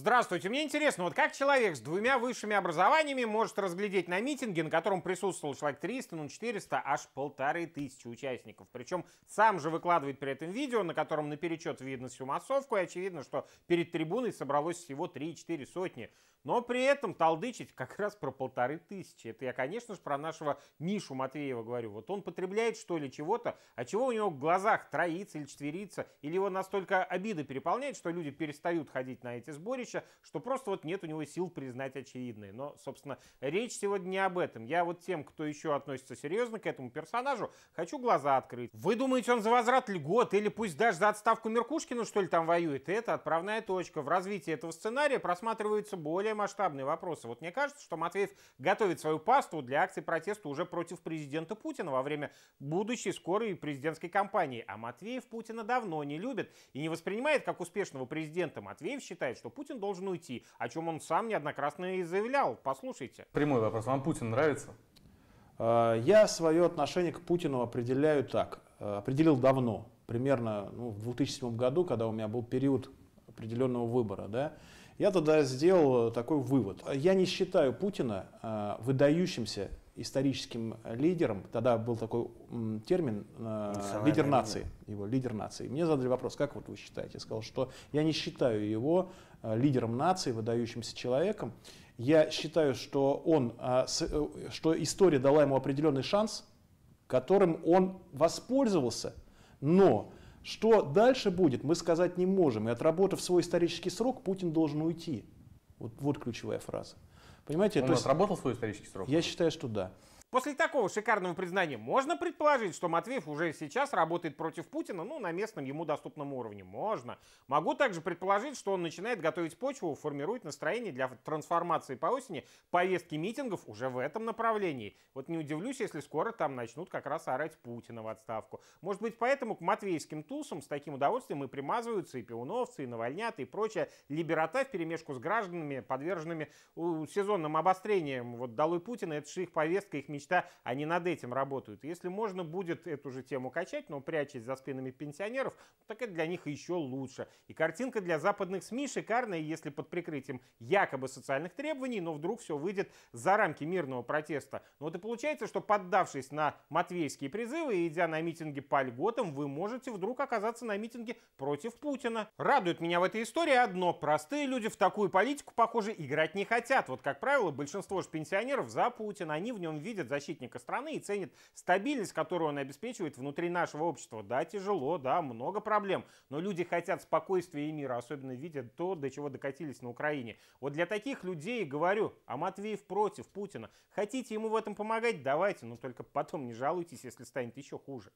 Здравствуйте, мне интересно, вот как человек с двумя высшими образованиями может разглядеть на митинге, на котором присутствовал человек 300, ну 400, аж полторы тысячи участников. Причем сам же выкладывает при этом видео, на котором наперечет видно всю массовку, и очевидно, что перед трибуной собралось всего 3-4 сотни. Но при этом толдычить как раз про полторы тысячи. Это я, конечно же, про нашего Мишу Матвеева говорю. Вот он потребляет что ли чего-то, а чего у него в глазах троится или четверится, или его настолько обида переполняет, что люди перестают ходить на эти сборища, вещи, что просто вот нет у него сил признать очевидные. Но, собственно, речь сегодня не об этом. Я вот тем, кто еще относится серьезно к этому персонажу, хочу глаза открыть. Вы думаете, он за возврат льгот или пусть даже за отставку Меркушкина, что ли, там воюет? И это отправная точка. В развитии этого сценария просматриваются более масштабные вопросы. Вот мне кажется, что Матвеев готовит свою пасту для акции протеста уже против президента Путина во время будущей скорой президентской кампании. А Матвеев Путина давно не любит и не воспринимает как успешного президента. Матвеев считает, что Путин должен уйти, о чем он сам неоднократно и заявлял. Послушайте. Прямой вопрос. Вам Путин нравится? Э, я свое отношение к Путину определяю так. Э, определил давно, примерно ну, в 2007 году, когда у меня был период определенного выбора. Да? Я тогда сделал такой вывод. Я не считаю Путина э, выдающимся историческим лидером, тогда был такой термин э, «лидер нации», его «лидер нации». Мне задали вопрос, как вот вы считаете? Я сказал, что я не считаю его э, лидером нации, выдающимся человеком. Я считаю, что, он, э, с, э, что история дала ему определенный шанс, которым он воспользовался, но что дальше будет, мы сказать не можем. И отработав свой исторический срок, Путин должен уйти. Вот, вот ключевая фраза. Понимаете? Он то есть, свой исторический срок? Я считаю, что да. После такого шикарного признания можно предположить, что Матвеев уже сейчас работает против Путина, ну, на местном ему доступном уровне. Можно. Могу также предположить, что он начинает готовить почву, формирует настроение для трансформации по осени повестки митингов уже в этом направлении. Вот не удивлюсь, если скоро там начнут как раз орать Путина в отставку. Может быть, поэтому к матвеевским тусам с таким удовольствием и примазываются и пионовцы, и навальняты, и прочая либерота в перемешку с гражданами, подверженными сезонным обострениям. Вот долой Путина, это же их повестка, их мечта мечта, они над этим работают. Если можно будет эту же тему качать, но прячась за спинами пенсионеров, ну, так это для них еще лучше. И картинка для западных СМИ шикарная, если под прикрытием якобы социальных требований, но вдруг все выйдет за рамки мирного протеста. Но ну, вот и получается, что поддавшись на матвейские призывы и идя на митинги по льготам, вы можете вдруг оказаться на митинге против Путина. Радует меня в этой истории одно. Простые люди в такую политику, похоже, играть не хотят. Вот, как правило, большинство же пенсионеров за Путина. Они в нем видят защитника страны и ценит стабильность, которую он обеспечивает внутри нашего общества. Да, тяжело, да, много проблем, но люди хотят спокойствия и мира, особенно видя то, до чего докатились на Украине. Вот для таких людей говорю, а Матвеев против Путина. Хотите ему в этом помогать? Давайте, но только потом не жалуйтесь, если станет еще хуже.